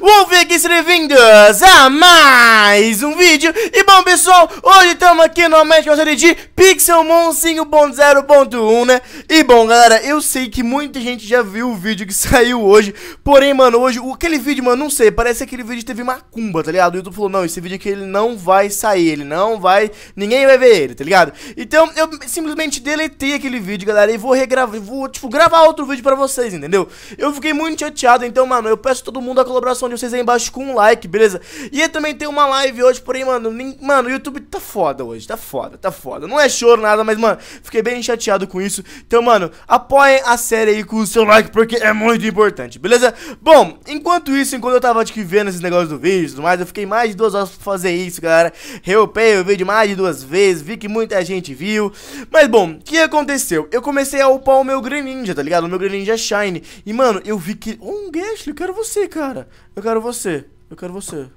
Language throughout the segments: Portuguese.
Wolfix, bem-vindos a mais um vídeo E bom pessoal, hoje estamos aqui novamente com a série de Pixel Moncinho 0.1, né? E bom galera, eu sei que muita gente já viu o vídeo que saiu hoje Porém mano, hoje, aquele vídeo mano, não sei, parece aquele vídeo teve macumba, tá ligado? O YouTube falou, não, esse vídeo aqui ele não vai sair, ele não vai, ninguém vai ver ele, tá ligado? Então eu simplesmente deletei aquele vídeo galera e vou regravar, vou tipo gravar outro vídeo pra vocês, entendeu? Eu fiquei muito chateado, então mano, eu peço todo mundo a colaboração coração de vocês aí embaixo com um like, beleza? E também tem uma live hoje, porém, mano, nem... mano, o YouTube tá foda hoje, tá foda, tá foda. Não é choro, nada, mas, mano, fiquei bem chateado com isso. Então, mano, apoiem a série aí com o seu like, porque é muito importante, beleza? Bom, enquanto isso, enquanto eu tava, aqui vendo esses negócios do vídeo e tudo mais, eu fiquei mais de duas horas pra fazer isso, galera. Reupei o vídeo mais de duas vezes, vi que muita gente viu. Mas, bom, o que aconteceu? Eu comecei a upar o meu Greninja, tá ligado? O meu Greninja Shine. E, mano, eu vi que... Um oh, Gashly, quero você, cara. Eu quero você. Eu quero você.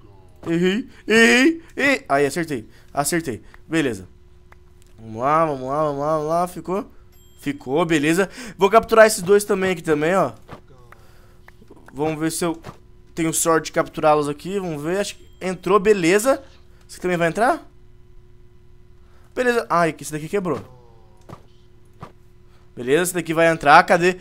Errei. Errei. Errei. Aí, acertei. Acertei. Beleza. Vamos lá, vamos lá, vamos lá, vamos lá. Ficou? Ficou, beleza. Vou capturar esses dois também aqui também, ó. Vamos ver se eu tenho sorte de capturá-los aqui. Vamos ver. Acho que entrou, beleza. Esse aqui também vai entrar? Beleza. Ai, esse daqui quebrou. Beleza, esse daqui vai entrar. Cadê?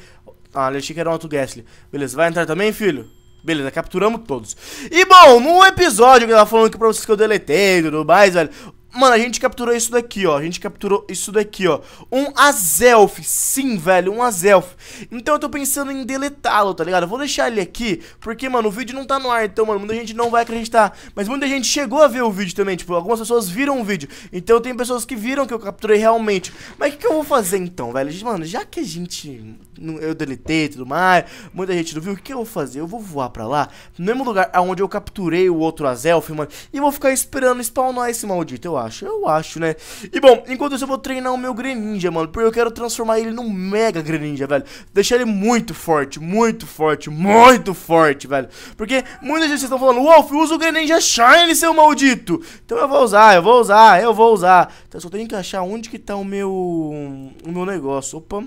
Ah, achei que era um outro Gessler. Beleza, vai entrar também, filho? Beleza, capturamos todos. E bom, no episódio que eu tava falando aqui pra vocês que eu deletei e tudo mais, velho. Mano, a gente capturou isso daqui, ó. A gente capturou isso daqui, ó. Um Azelf. Sim, velho, um Azelf. Então eu tô pensando em deletá-lo, tá ligado? Eu vou deixar ele aqui, porque, mano, o vídeo não tá no ar, então, mano, muita gente não vai acreditar. Mas muita gente chegou a ver o vídeo também, tipo, algumas pessoas viram o vídeo. Então tem pessoas que viram que eu capturei realmente. Mas o que, que eu vou fazer então, velho? Mano, já que a gente eu deletei e tudo mais, muita gente não viu, o que eu vou fazer? Eu vou voar pra lá, no mesmo lugar onde eu capturei o outro Azelf, mano, e vou ficar esperando spawnar esse maldito, eu acho, eu acho, né? E bom, enquanto isso eu vou treinar o meu Greninja, mano, porque eu quero transformar ele num mega Greninja, velho, deixar ele muito forte, muito forte, muito forte, velho, porque muita gente estão tá falando, Wolf, usa o Greninja Shine, seu maldito, então eu vou usar, eu vou usar, eu vou usar, então eu só tenho que achar onde que tá o meu, o meu negócio, opa...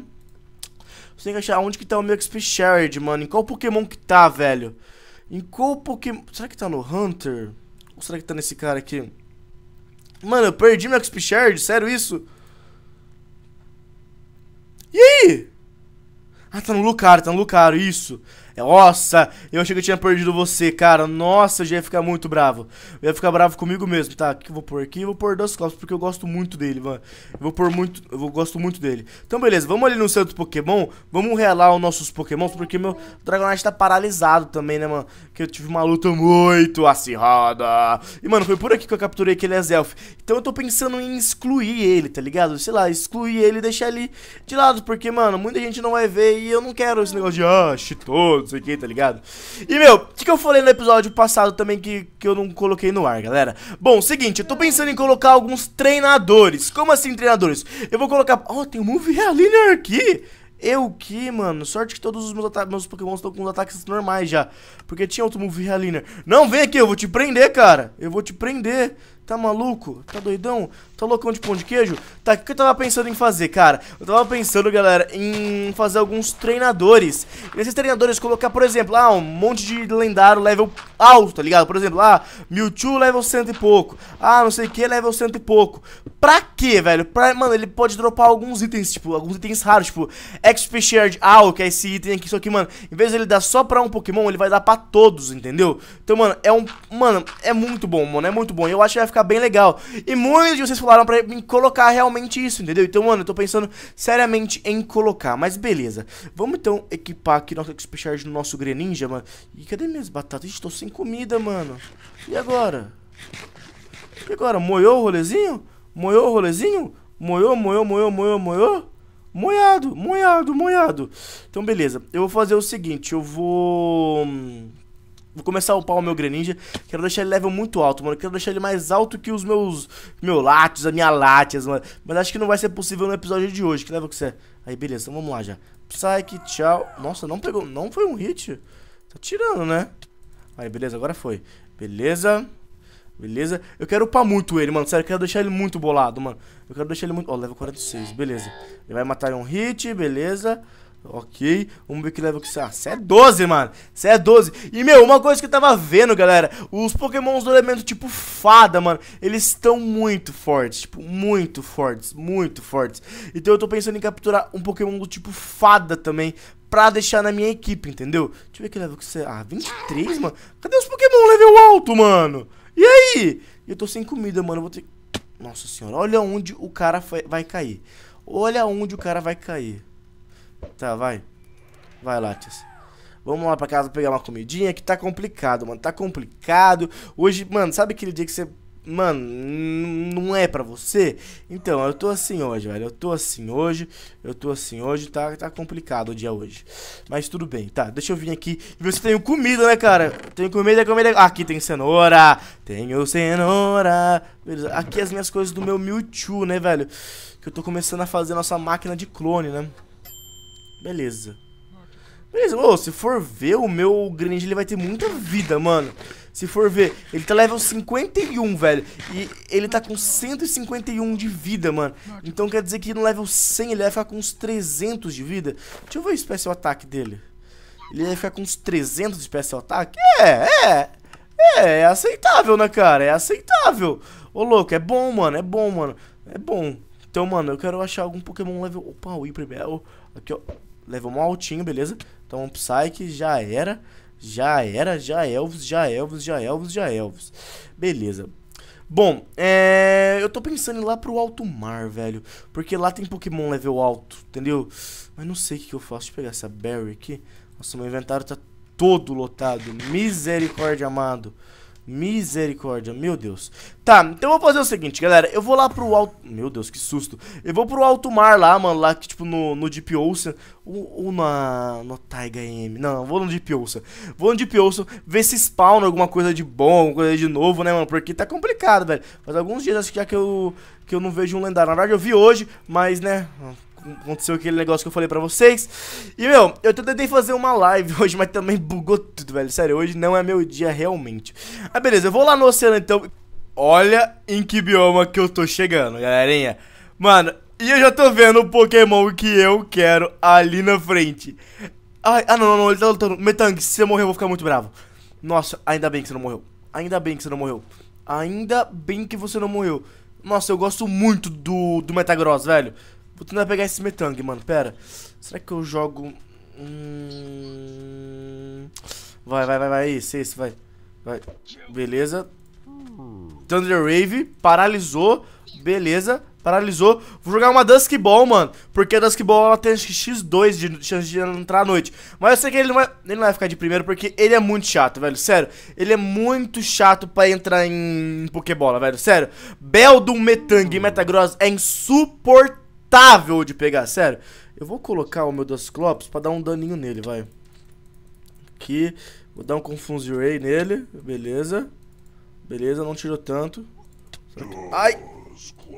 Você tem que achar onde que tá o meu XP Shared, mano. Em qual Pokémon que tá, velho? Em qual Pokémon... Será que tá no Hunter? Ou será que tá nesse cara aqui? Mano, eu perdi meu XP Shared? Sério isso? E aí? Ah, tá no Lucario, tá no Lucario, isso. Nossa, eu achei que eu tinha perdido você, cara. Nossa, eu já ia ficar muito bravo. Eu ia ficar bravo comigo mesmo. Tá, o que eu vou pôr aqui? Eu vou pôr dois copos, porque eu gosto muito dele, mano. Eu vou pôr muito. Eu gosto muito dele. Então, beleza, vamos ali no centro do Pokémon. Vamos relar os nossos Pokémons, porque meu Dragonite tá paralisado também, né, mano? Que eu tive uma luta muito acirrada. E, mano, foi por aqui que eu capturei aquele Azelf. Então eu tô pensando em excluir ele, tá ligado? Sei lá, excluir ele e deixar ele de lado, porque, mano, muita gente não vai ver e eu não quero esse negócio de, ah, cheatou não sei o que, tá ligado? E, meu, o que, que eu falei no episódio passado também que, que eu não coloquei no ar, galera? Bom, seguinte, eu tô pensando em colocar alguns treinadores. Como assim treinadores? Eu vou colocar... Ó, oh, tem um Move Realiner aqui! Eu que, mano, sorte que todos os meus, meus Pokémon estão com os ataques normais já Porque tinha outro Move Realiner Não, vem aqui, eu vou te prender, cara Eu vou te prender Tá maluco? Tá doidão? Tá loucão de pão de queijo? Tá, o que eu tava pensando em fazer, cara? Eu tava pensando, galera, em fazer alguns treinadores. E esses treinadores colocar, por exemplo, ah, um monte de lendário level alto, tá ligado? Por exemplo, ah, Mewtwo level cento e pouco. Ah, não sei o que, level cento e pouco. Pra quê, velho? Pra, mano, ele pode dropar alguns itens, tipo, alguns itens raros, tipo, XP Shared Owl, que é esse item aqui, só que, mano, em vez de ele dar só pra um Pokémon, ele vai dar pra todos, entendeu? Então, mano, é um... Mano, é muito bom, mano, é muito bom. Eu acho que vai ficar ficar bem legal. E muitos de vocês falaram pra mim colocar realmente isso, entendeu? Então, mano, eu tô pensando seriamente em colocar, mas beleza. Vamos então equipar aqui nosso Expert no nosso Greninja, mano. E cadê minhas batatas? Gente, tô sem comida, mano. E agora? E agora? Moiou o rolezinho? Moiou o rolezinho? Moiou, moiou, moiou, moiou, moiou? Moiado, moiado, moiado. Então, beleza. Eu vou fazer o seguinte, eu vou... Hum, Vou começar a upar o meu Greninja. Quero deixar ele level muito alto, mano. Quero deixar ele mais alto que os meus. Meu Latios, a minha Latias, mano. Mas acho que não vai ser possível no episódio de hoje. Que level que você é? Aí, beleza, então vamos lá já. Psyche, tchau. Nossa, não pegou. Não foi um hit. Tá tirando, né? Aí, beleza, agora foi. Beleza. Beleza? Eu quero upar muito ele, mano. Sério, eu quero deixar ele muito bolado, mano. Eu quero deixar ele muito... Ó, oh, level 46, beleza. Ele vai matar um hit, beleza. Ok, vamos ver que level que você... Ah, você é 12, mano Você é 12 E, meu, uma coisa que eu tava vendo, galera Os pokémons do elemento tipo fada, mano Eles estão muito fortes Tipo, muito fortes, muito fortes Então eu tô pensando em capturar um pokémon do tipo fada também pra deixar na minha equipe, entendeu? Deixa eu ver que level que você... Ah, 23, mano Cadê os pokémon level alto, mano? E aí? Eu tô sem comida, mano eu Vou ter... Nossa senhora, olha onde o cara vai cair Olha onde o cara vai cair Tá, vai. Vai, Latias. Vamos lá pra casa pegar uma comidinha que tá complicado, mano. Tá complicado. Hoje, mano, sabe aquele dia que você. Mano, não é pra você? Então, eu tô assim hoje, velho. Eu tô assim hoje. Eu tô assim hoje. Tá, tá complicado o dia hoje. Mas tudo bem. Tá, deixa eu vir aqui e ver se tenho comida, né, cara? Tenho comida, comida. Aqui tem cenoura. Tenho cenoura. Beleza. Aqui as minhas coisas do meu Mewtwo, né, velho? Que eu tô começando a fazer a nossa máquina de clone, né? Beleza. Beleza, ô, se for ver, o meu Greninja ele vai ter muita vida, mano. Se for ver, ele tá level 51, velho. E ele tá com 151 de vida, mano. Então quer dizer que no level 100 ele vai ficar com uns 300 de vida. Deixa eu ver o especial ataque dele. Ele vai ficar com uns 300 de especial ataque? É, é. É, é aceitável, né, cara? É aceitável. Ô, louco, é bom, mano. É bom, mano. É bom. Então, mano, eu quero achar algum Pokémon level... Opa, o Hyper Aqui, ó levamos um altinho, beleza? Então, Psyche já era. Já era, já é Elvis, já é Elvis, já é Elvis, já Elvis. Beleza. Bom, é... eu tô pensando em ir lá pro alto mar, velho. Porque lá tem Pokémon level alto, entendeu? Mas não sei o que, que eu faço. Deixa eu pegar essa Berry aqui. Nossa, meu inventário tá todo lotado. Misericórdia, amado. Misericórdia, meu Deus. Tá, então eu vou fazer o seguinte, galera. Eu vou lá pro alto... Meu Deus, que susto. Eu vou pro alto mar lá, mano, lá que, tipo, no, no Deep Ocean. Ou, ou na... No Taiga M. Não, não, vou no Deep Ocean. Vou no Deep Ocean, ver se spawna alguma coisa de bom, alguma coisa de novo, né, mano? Porque tá complicado, velho. Faz alguns dias, acho que já é que eu, que eu não vejo um lendário. Na verdade, eu vi hoje, mas, né aconteceu aquele negócio que eu falei pra vocês. E, meu, eu tentei fazer uma live hoje, mas também bugou tudo, velho. Sério, hoje não é meu dia realmente. Ah, beleza, eu vou lá no oceano, então. Olha em que bioma que eu tô chegando, galerinha. Mano, e eu já tô vendo o Pokémon que eu quero ali na frente. Ai, ah, não, não, não, ele tá lutando. Metang, se você morrer, eu vou ficar muito bravo. Nossa, ainda bem que você não morreu. Ainda bem que você não morreu. Ainda bem que você não morreu. Nossa, eu gosto muito do, do Metagross, velho. Vou tentar pegar esse Metang, mano. Pera. Será que eu jogo... Hum... Vai, vai, vai, vai. Esse, esse, vai. Vai. Beleza. Thunder Wave. Paralisou. Beleza. Paralisou. Vou jogar uma Dusk Ball, mano. Porque a Dusk Ball ela tem x2 de chance de entrar à noite. Mas eu sei que ele não, vai, ele não vai ficar de primeiro porque ele é muito chato, velho. Sério. Ele é muito chato pra entrar em Pokébola, velho. Sério. Bell do Metang e Metagross é insuportável insuportável de pegar, sério. Eu vou colocar o meu Dusclops pra dar um daninho nele, vai. Aqui, vou dar um Confuse Ray nele, beleza. Beleza, não tirou tanto. Ai!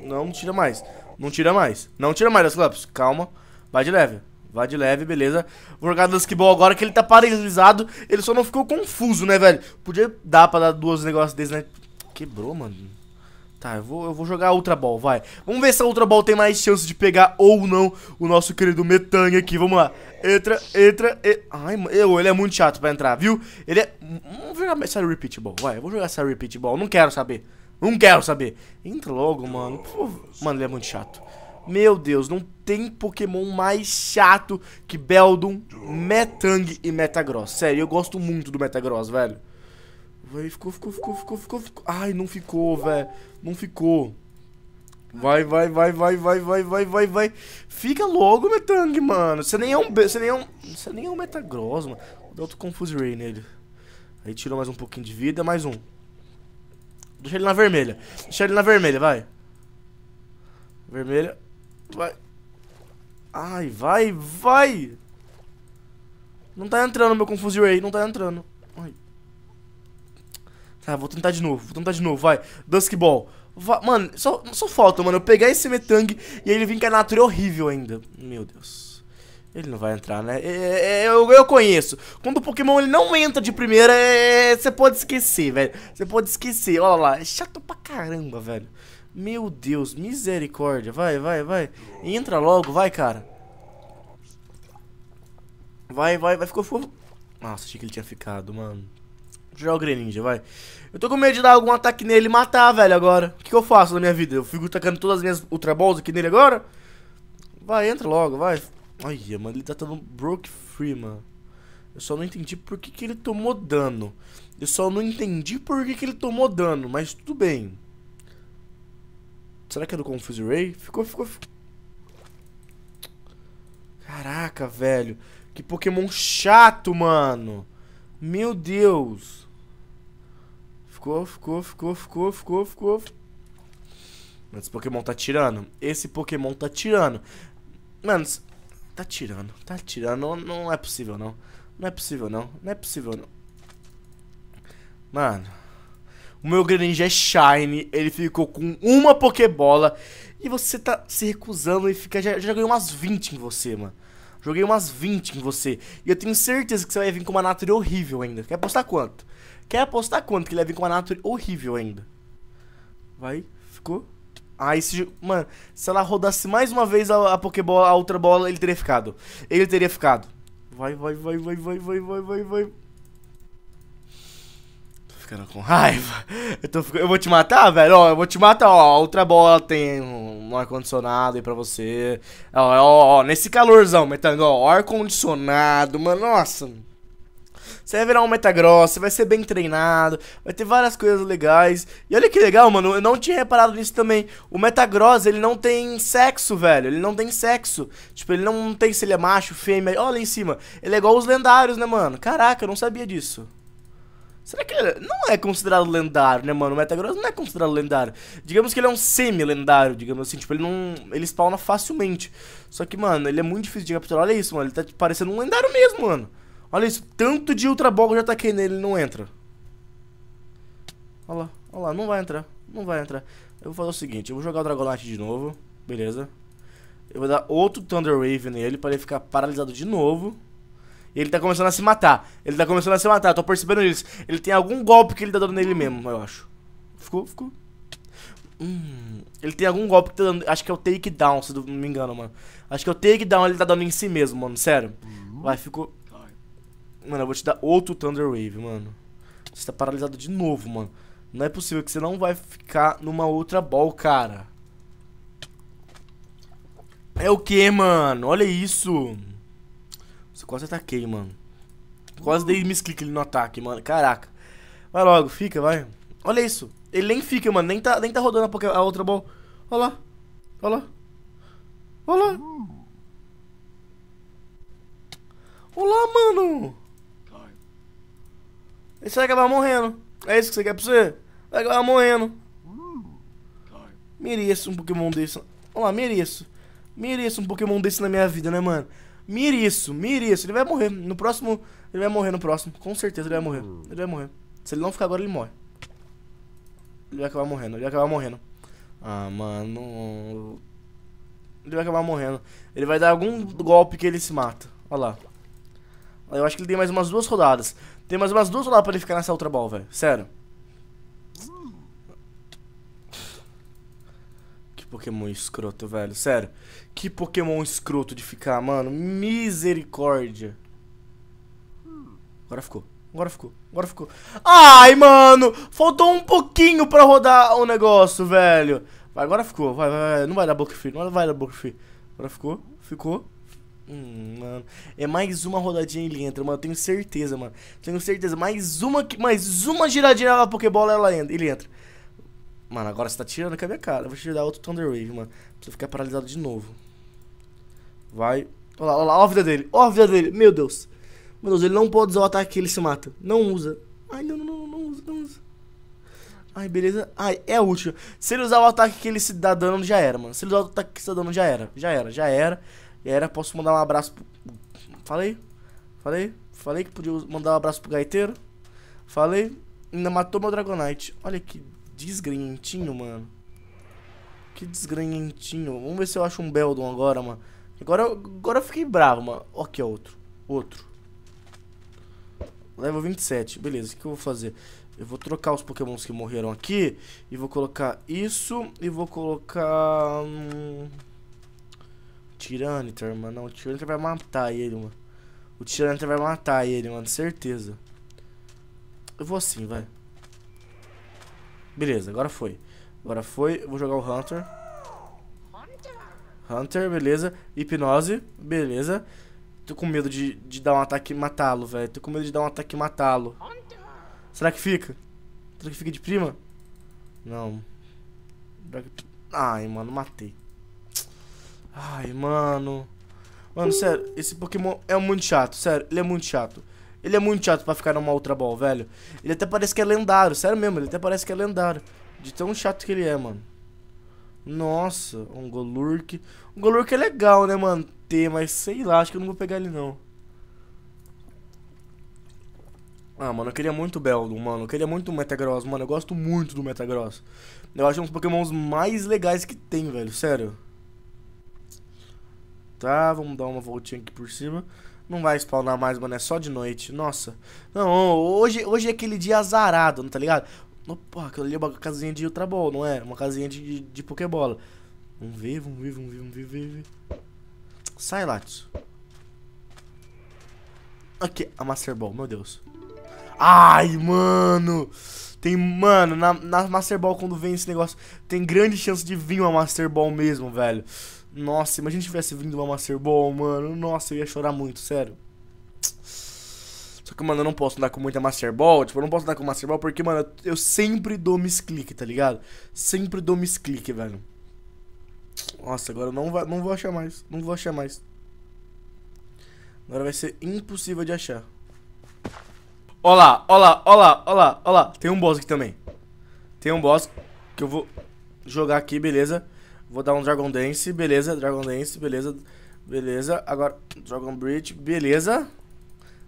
Não, não tira mais. Não tira mais. Não tira mais, Dusclops. Calma. Vai de leve. Vai de leve, beleza. Vou jogar Duskball agora que ele tá paralisado. Ele só não ficou confuso, né, velho? Podia dar pra dar duas negócios desse, né? Quebrou, mano. Tá, eu vou, eu vou jogar Ultra Ball, vai. Vamos ver se a Ultra Ball tem mais chance de pegar ou não o nosso querido Metang aqui. Vamos lá. Entra, entra, e... Ai, eu, ele é muito chato pra entrar, viu? Ele é... Hum, vamos jogar essa Repeat Ball, vai. Eu vou jogar essa Repeat Ball, não quero saber. Não quero saber. Entra logo, mano. Pô, mano, ele é muito chato. Meu Deus, não tem Pokémon mais chato que Beldum, Metang e Metagross. Sério, eu gosto muito do Metagross, velho. Vai, ficou, ficou, ficou, ficou, ficou, ficou. Ai, não ficou, velho. Não ficou. Vai, vai, vai, vai, vai, vai, vai, vai, vai. Fica logo, Metang, mano. Você nem é um. Você nem é um. Você nem é um Metagross, mano. Deu outro Confuse Ray nele. Aí tirou mais um pouquinho de vida, mais um. Deixa ele na vermelha. Deixa ele na vermelha, vai. Vermelha. Vai. Ai, vai, vai. Não tá entrando meu Confuse Ray, não tá entrando. Tá, vou tentar de novo, vou tentar de novo, vai. Duskball. Va mano, só, só falta, mano, eu pegar esse Metang e ele vir com a natura horrível ainda. Meu Deus. Ele não vai entrar, né? É, é, é, eu, eu conheço. Quando o Pokémon ele não entra de primeira, você é, pode esquecer, velho. Você pode esquecer. Olha lá, é chato pra caramba, velho. Meu Deus, misericórdia. Vai, vai, vai. Entra logo, vai, cara. Vai, vai, vai. Ficou fogo. Nossa, achei que ele tinha ficado, mano jogar o Greninja, vai. Eu tô com medo de dar algum ataque nele e matar, velho, agora. O que, que, eu faço na minha vida? Eu fico tacando todas as minhas Ultra Balls aqui nele agora? Vai, entra logo, vai. Olha, mano, ele tá dando Broke Free, mano. Eu só não entendi por que, que ele tomou dano. Eu só não entendi por que, que ele tomou dano, mas tudo bem. Será que é do Confuse Ray? Ficou, ficou, ficou. Caraca, velho. Que Pokémon chato, mano. Meu Deus. Ficou, ficou, ficou, ficou, ficou, ficou. Mano, esse Pokémon tá tirando. Esse Pokémon tá tirando. Mano, tá tirando. Tá tirando. Não, não é possível, não. Não é possível, não. Não é possível, não. Mano. O meu Greninja é Shine. Ele ficou com uma Pokébola. E você tá se recusando e fica. Já, já ganhou umas 20 em você, mano. Joguei umas 20 em você. E eu tenho certeza que você vai vir com uma Nature horrível ainda. Quer apostar quanto? Quer apostar quanto que ele vai vir com uma Nature horrível ainda? Vai, ficou. Aí, ah, se, mano, se ela rodasse mais uma vez a, a Pokébola, a outra bola, ele teria ficado. Ele teria ficado. Vai, vai, vai, vai, vai, vai, vai, vai, vai ficando com raiva. Eu, tô, eu vou te matar, velho. Ó, eu vou te matar, ó. A outra bola tem um ar-condicionado aí pra você. Ó, ó, ó, nesse calorzão, Metangão, ó, ar-condicionado, mano, nossa. Você vai virar um metagross, você vai ser bem treinado, vai ter várias coisas legais. E olha que legal, mano, eu não tinha reparado nisso também. O metagross, ele não tem sexo, velho, ele não tem sexo. Tipo, ele não tem se ele é macho, fêmea. Olha lá em cima, ele é igual os lendários, né, mano? Caraca, eu não sabia disso. Será que ele não é considerado lendário, né, mano? O Metagross não é considerado lendário. Digamos que ele é um semi-lendário, digamos assim. Tipo, ele não... Ele spawna facilmente. Só que, mano, ele é muito difícil de capturar. Olha isso, mano. Ele tá parecendo um lendário mesmo, mano. Olha isso. Tanto de Ultra Ball que eu já taquei nele, ele não entra. Olha lá. Olha lá, não vai entrar. Não vai entrar. Eu vou fazer o seguinte. Eu vou jogar o Dragonite de novo. Beleza. Eu vou dar outro Thunder Wave nele pra ele ficar paralisado de novo. Ele tá começando a se matar. Ele tá começando a se matar, tô percebendo isso. Ele tem algum golpe que ele tá dando nele mesmo, eu acho. Ficou, ficou. Hum, ele tem algum golpe que tá dando. Acho que é o takedown, se não me engano, mano. Acho que é o takedown ele tá dando em si mesmo, mano. Sério. Uhum. Vai, ficou. Mano, eu vou te dar outro Thunder Wave, mano. Você tá paralisado de novo, mano. Não é possível que você não vai ficar numa outra ball, cara. É o que, mano? Olha isso. Nossa, quase ataquei, mano. Quase dei misclick ali no ataque, mano. Caraca. Vai logo, fica, vai. Olha isso. Ele nem fica, mano. Nem tá, nem tá rodando a, Poké a outra bola. Olha lá. Olha lá. Olha lá. Olá, mano. Você vai acabar morrendo. É isso que você quer pra você? Vai acabar morrendo. Mereço um Pokémon desse. Olha lá, mereço. Mereço um Pokémon desse na minha vida, né, mano? Mire isso, mire isso. Ele vai morrer. No próximo. Ele vai morrer no próximo. Com certeza ele vai morrer. Hum. Ele vai morrer. Se ele não ficar agora, ele morre. Ele vai acabar morrendo, ele vai acabar morrendo. Ah, mano. Ele vai acabar morrendo. Ele vai dar algum golpe que ele se mata. Olha lá. Eu acho que ele tem mais umas duas rodadas. Tem mais umas duas rodadas pra ele ficar nessa outra ball, velho. Sério. Pokémon escroto, velho. Sério. Que Pokémon escroto de ficar, mano. Misericórdia. Agora ficou. Agora ficou. Agora ficou. Ai, mano. Faltou um pouquinho pra rodar o negócio, velho. Agora ficou. Vai, vai, vai. Não vai dar boca filho, Não vai dar boca Agora ficou. Ficou. Hum, mano. É mais uma rodadinha ele entra, mano. tenho certeza, mano. Tenho certeza. Mais uma, mais uma giradinha na Pokébola ela entra. Ele entra. Mano, agora você tá tirando com a minha cara. Eu vou te dar outro Thunder Wave, mano. Pra você ficar paralisado de novo. Vai. Olha lá, olha lá, olha a vida dele. Olha a vida dele. Meu Deus. Meu Deus, ele não pode usar o ataque, ele se mata. Não usa. Ai, não, não, não, não usa, não usa. Ai, beleza. Ai, é útil. Se ele usar o ataque que ele se dá dano, já era, mano. Se ele usar o ataque que se dá dano, já era. Já era, já era. Já era. Posso mandar um abraço pro... Falei? Falei? Falei que podia mandar um abraço pro gaiteiro? Falei? Ainda matou meu Dragonite. Olha que desgrenhentinho, mano. Que desgrenhentinho. Vamos ver se eu acho um Beldon agora, mano. Agora, agora eu fiquei bravo, mano. Ó, aqui, é outro. Outro. Level 27. Beleza, o que eu vou fazer? Eu vou trocar os pokémons que morreram aqui. E vou colocar isso. E vou colocar... Hum, Tiranitar, mano. Não, o Tiranitar vai matar ele, mano. O Tiranitar vai matar ele, mano. Certeza. Eu vou assim, vai. Beleza, agora foi. Agora foi, vou jogar o Hunter. Hunter, beleza. Hipnose, beleza. Tô com medo de, de dar um ataque e matá-lo, velho. Tô com medo de dar um ataque e matá-lo. Será que fica? Será que fica de prima? Não. Ai, mano, matei. Ai, mano. Mano, sério, esse Pokémon é muito chato, sério, ele é muito chato. Ele é muito chato pra ficar numa outra ball, velho. Ele até parece que é lendário, sério mesmo, ele até parece que é lendário. De tão chato que ele é, mano. Nossa, um Golurk. Um Golurk é legal, né, mano? Ter, mas sei lá, acho que eu não vou pegar ele, não. Ah, mano, eu queria muito Beldum, mano. Eu queria muito Metagross, mano. Eu gosto muito do Metagross. Eu acho um dos pokémons mais legais que tem, velho. Sério. Tá, vamos dar uma voltinha aqui por cima. Não vai spawnar mais, mano. É só de noite. Nossa. Não, hoje, hoje é aquele dia azarado, não tá ligado? Opa, aquilo ali é uma casinha de Ultra Ball, não é? Uma casinha de, de, de Pokébola. Vamos ver, vamos ver, vamos ver, vamos ver, ver, ver. Sai, Latios. Aqui, a Master Ball, meu Deus. Ai, mano. Tem, mano, na, na Master Ball, quando vem esse negócio, tem grande chance de vir uma Master Ball mesmo, velho. Nossa, imagina se tivesse vindo uma Master Ball, mano. Nossa, eu ia chorar muito, sério. Só que, mano, eu não posso andar com muita Master Ball. Tipo, eu não posso andar com Master Ball porque, mano, eu sempre dou misclick, tá ligado? Sempre dou misclick, velho. Nossa, agora eu não, vai, não vou achar mais. Não vou achar mais. Agora vai ser impossível de achar. Olá, olá, olá, olá, olá. Tem um boss aqui também. Tem um boss que eu vou jogar aqui, beleza. Vou dar um Dragon Dance, beleza. Dragon Dance, beleza. Beleza. Agora, Dragon Bridge, beleza.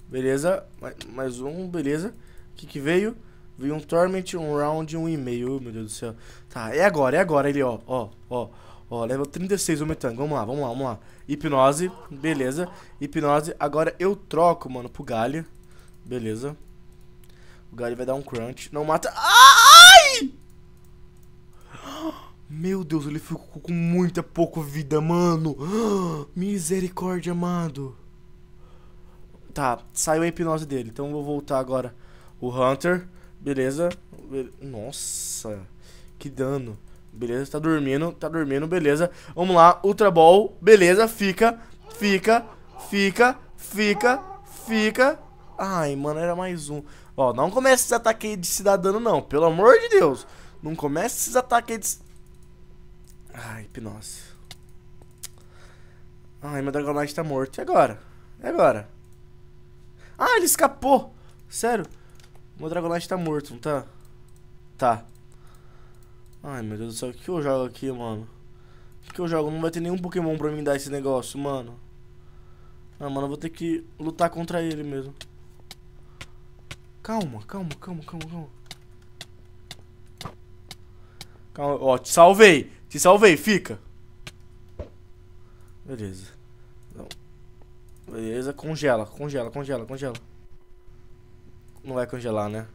Beleza. Mais um, beleza. O que que veio? Veio um Torment, um Round, um e-mail. Meu Deus do céu. Tá, é agora, é agora ele, ó. Ó, ó. Ó, level 36 o Metang. Vamos lá, vamos lá, vamos lá. Hipnose, beleza. Hipnose. Agora eu troco, mano, pro Galho. Beleza. O Galho vai dar um crunch. Não mata. Ah! Meu Deus, ele ficou com muita pouca vida, mano. misericórdia, amado. Tá, saiu a hipnose dele. Então eu vou voltar agora. O Hunter, beleza. Nossa, que dano. Beleza, tá dormindo, tá dormindo, beleza. Vamos lá, Ultra Ball, beleza, fica, fica, fica, fica, fica. Ai, mano, era mais um. Ó, não começa esses ataques aí de se dar dano, não, pelo amor de Deus. Não começa esses ataques aí de... Ai, hipnose. Ai, meu Dragonite tá morto. E agora? E agora? Ah, ele escapou! Sério? Meu Dragonite tá morto, não tá? Tá. Ai, meu Deus do céu, o que eu jogo aqui, mano? O que eu jogo? Não vai ter nenhum Pokémon pra mim dar esse negócio, mano. Ah, mano, eu vou ter que lutar contra ele mesmo. Calma, calma, calma, calma, calma. Calma, ó, te salvei. Se salvei, fica. Beleza. Não. Beleza, congela, congela, congela, congela. Não vai congelar, né?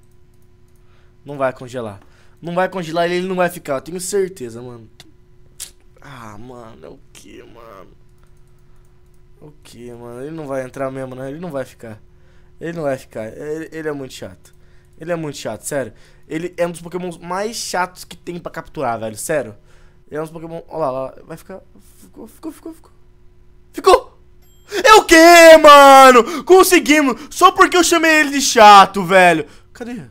Não vai congelar. Não vai congelar e ele não vai ficar, eu tenho certeza, mano. Ah, mano, é o que, mano? É o que, mano? Ele não vai entrar mesmo, né? Ele não vai ficar. Ele não vai ficar. Ele, ele, é muito chato. Ele é muito chato, sério. Ele é um dos pokémons mais chatos que tem pra capturar, velho. Sério. E aí é uns Pokémon. Olha lá, lá, vai ficar. Ficou, ficou, ficou, ficou. Ficou! É o quê, mano? Conseguimos! Só porque eu chamei ele de chato, velho. Cadê?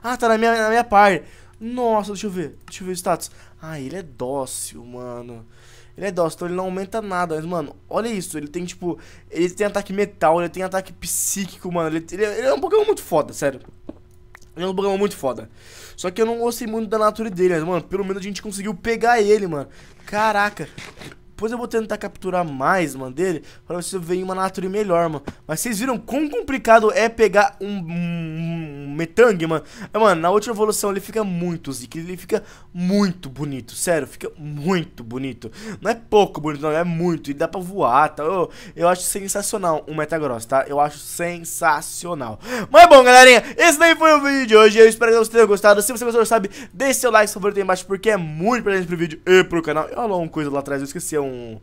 Ah, tá na minha, na minha parte. Nossa, deixa eu ver. Deixa eu ver o status. Ah, ele é dócil, mano. Ele é dócil, então ele não aumenta nada. Mas, mano, olha isso. Ele tem, tipo... Ele tem ataque metal, ele tem ataque psíquico, mano. Ele, ele, é, ele é um Pokémon muito foda, sério. É um programa muito foda. Só que eu não gostei muito da natura dele, mas, mano, pelo menos a gente conseguiu pegar ele, mano. Caraca. Depois eu vou tentar capturar mais, mano, dele, pra ver se uma natureza melhor, mano. Mas vocês viram quão complicado é pegar um, um Metangman. É, mano, na última evolução ele fica muito zica. Ele fica muito bonito. Sério, fica muito bonito. Não é pouco bonito, não. É muito. E dá pra voar, tá? Eu, eu acho sensacional o Metagross, tá? Eu acho sensacional. Mas bom, galerinha. Esse daí foi o vídeo de hoje. Eu espero que vocês tenham gostado. Se você gostou, sabe, deixe seu like, seu favorito aí embaixo. Porque é muito importante pro vídeo e pro canal. E olha uma coisa lá atrás. Eu esqueci. É um...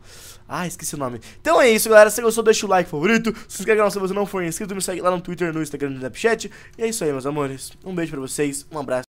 Ah, esqueci o nome. Então é isso, galera. Se você gostou, deixa o like favorito. Se inscreve no canal se você não for inscrito. Me segue lá no Twitter, no Instagram, no Snapchat. E é isso aí, meus amores. Um beijo pra vocês, um abraço.